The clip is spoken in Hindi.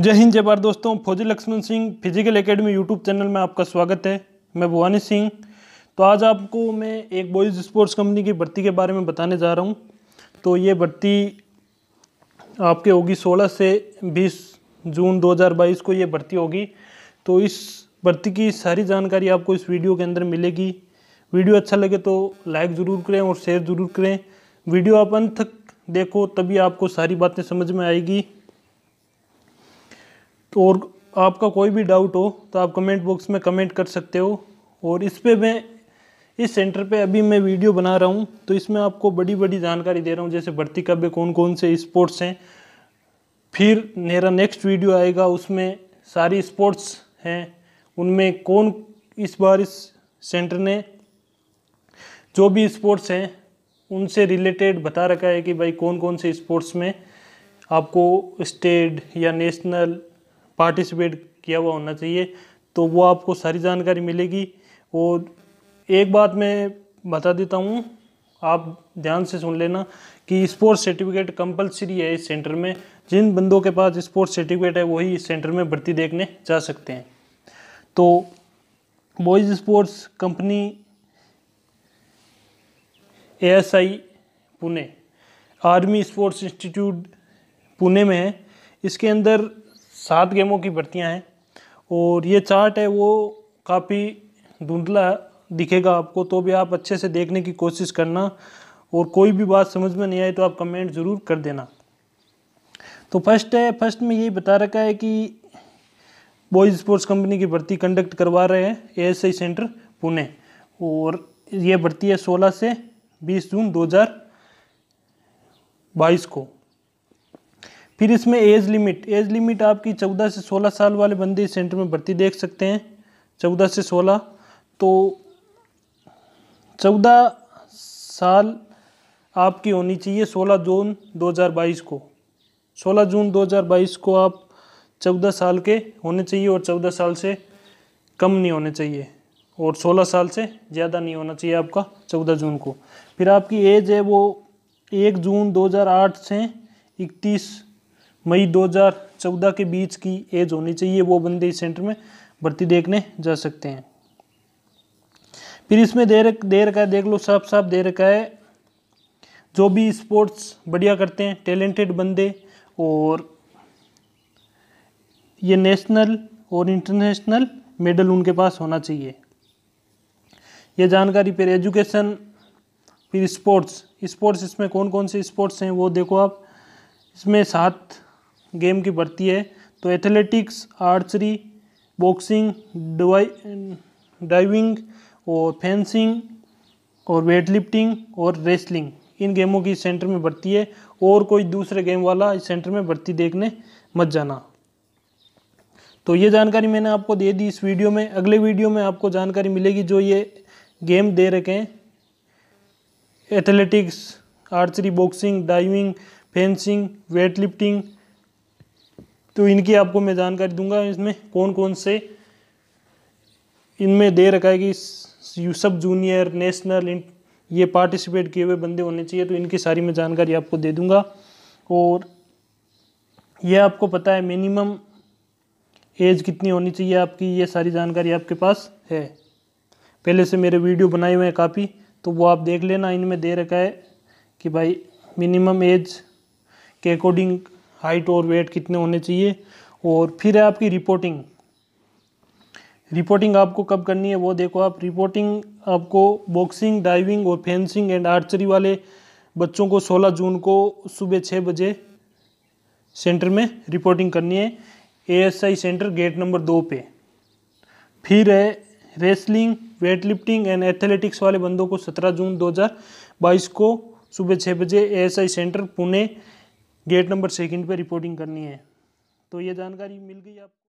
जय हिंद जय भार दोस्तों फौजी Laxman Singh physical academy YouTube channel में आपका स्वागत है मैं भुवानी सिंह तो आज आपको मैं एक बॉयज़ स्पोर्ट्स कंपनी की भर्ती के बारे में बताने जा रहा हूँ तो ये भर्ती आपके होगी 16 से 20 जून 2022 को ये भर्ती होगी तो इस भर्ती की सारी जानकारी आपको इस वीडियो के अंदर मिलेगी वीडियो अच्छा लगे तो लाइक ज़रूर करें और शेयर ज़रूर करें वीडियो आप अंत तक देखो तभी आपको सारी बातें समझ में आएगी और आपका कोई भी डाउट हो तो आप कमेंट बॉक्स में कमेंट कर सकते हो और इस पर मैं इस सेंटर पे अभी मैं वीडियो बना रहा हूँ तो इसमें आपको बड़ी बड़ी जानकारी दे रहा हूँ जैसे भर्ती कब कौन कौन से स्पोर्ट्स हैं फिर मेरा नेक्स्ट वीडियो आएगा उसमें सारी स्पोर्ट्स हैं उनमें कौन इस बार इस सेंटर ने जो भी स्पोर्ट्स हैं उनसे रिलेटेड बता रखा है कि भाई कौन कौन से स्पोर्ट्स में आपको स्टेट या नेशनल पार्टिसिपेट किया हुआ होना चाहिए तो वो आपको सारी जानकारी मिलेगी और एक बात मैं बता देता हूँ आप ध्यान से सुन लेना कि स्पोर्ट्स सर्टिफिकेट कंपलसरी है इस सेंटर में जिन बंदों के पास स्पोर्ट्स सर्टिफिकेट है वही इस सेंटर में भर्ती देखने जा सकते हैं तो boys sports company ASI Pune army sports institute Pune में है इसके अंदर सात गेमों की भर्तियाँ हैं और ये चार्ट है वो काफ़ी धुंधला दिखेगा आपको तो भी आप अच्छे से देखने की कोशिश करना और कोई भी बात समझ में नहीं आई तो आप कमेंट ज़रूर कर देना तो फर्स्ट है फर्स्ट में यही बता रखा है कि बॉयज़ स्पोर्ट्स कंपनी की भर्ती कंडक्ट करवा रहे हैं एएसआई सेंटर पुणे और ये भर्ती है 16 से 20 जून 2022 को फिर इसमें एज लिमिट एज लिमिट आपकी चौदह से सोलह साल वाले बंदे सेंटर में भर्ती देख सकते हैं चौदह से सोलह तो चौदह साल आपकी होनी चाहिए सोलह जून 2022 को सोलह जून 2022 को आप चौदह साल के होने चाहिए और चौदह साल से कम नहीं होने चाहिए और सोलह साल से ज़्यादा नहीं होना चाहिए आपका चौदह जून को फिर आपकी एज है वो एक जून 2008 से इकतीस मई 2014 के बीच की एज होनी चाहिए वो बंदे इस सेंटर में भर्ती देखने जा सकते हैं फिर इसमें दे रख दे रखा है देख लो साफ साफ दे रखा है जो भी स्पोर्ट्स बढ़िया करते हैं टैलेंटेड बंदे और ये नेशनल और इंटरनेशनल मेडल उनके पास होना चाहिए यह जानकारी फिर एजुकेशन फिर स्पोर्ट्स स्पोर्ट्स इसमें कौन कौन से स्पोर्ट्स हैं वो देखो आप इसमें सात गेम की बढ़ती है तो एथलेटिक्स आर्चरी बॉक्सिंग डाइविंग और फेंसिंग और वेट लिफ्टिंग और रेसलिंग इन गेमों की सेंटर में बढ़ती है और कोई दूसरे गेम वाला इस सेंटर में बढ़ती देखने मत जाना तो ये जानकारी मैंने आपको दे दी इस वीडियो में अगले वीडियो में आपको जानकारी मिलेगी जो ये गेम दे रखे हैं athletics archery boxing diving fencing weight lifting तो इनकी आपको मैं जानकारी दूंगा इसमें कौन कौन से इनमें दे रखा है कि सब जूनियर नेशनल ये पार्टिसिपेट किए हुए बंदे होने चाहिए तो इनकी सारी मैं जानकारी आपको दे दूंगा और यह आपको पता है मिनिमम एज कितनी होनी चाहिए आपकी ये सारी जानकारी आपके पास है पहले से मेरे वीडियो बनाए हुए हैं काफ़ी तो वो आप देख लेना इनमें दे रखा है कि भाई मिनिमम एज के अकॉर्डिंग हाइट और वेट कितने होने चाहिए और फिर है आपकी रिपोर्टिंग रिपोर्टिंग आपको कब करनी है वो देखो आप रिपोर्टिंग आपको बॉक्सिंग डाइविंग और फेंसिंग एंड आर्चरी वाले बच्चों को 16 जून को सुबह छः बजे सेंटर में रिपोर्टिंग करनी है एएसआई सेंटर गेट नंबर दो पे फिर है wrestling weight lifting and athletics वाले बंदों को 17 जून 2022 को सुबह छः बजे A centre Pune gate number second पे रिपोर्टिंग करनी है तो ये जानकारी मिल गई आप